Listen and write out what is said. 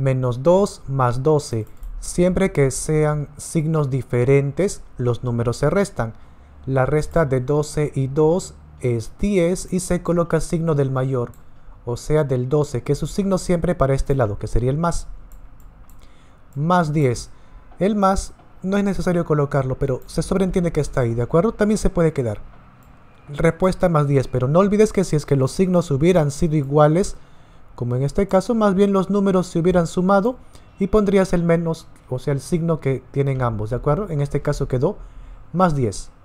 menos 2 más 12. Siempre que sean signos diferentes, los números se restan. La resta de 12 y 2 es 10 y se coloca el signo del mayor, o sea del 12, que es su signo siempre para este lado, que sería el más. Más 10. El más no es necesario colocarlo, pero se sobreentiende que está ahí, ¿de acuerdo? También se puede quedar. Respuesta más 10, pero no olvides que si es que los signos hubieran sido iguales, como en este caso, más bien los números se hubieran sumado y pondrías el menos, o sea, el signo que tienen ambos, ¿de acuerdo? En este caso quedó más 10.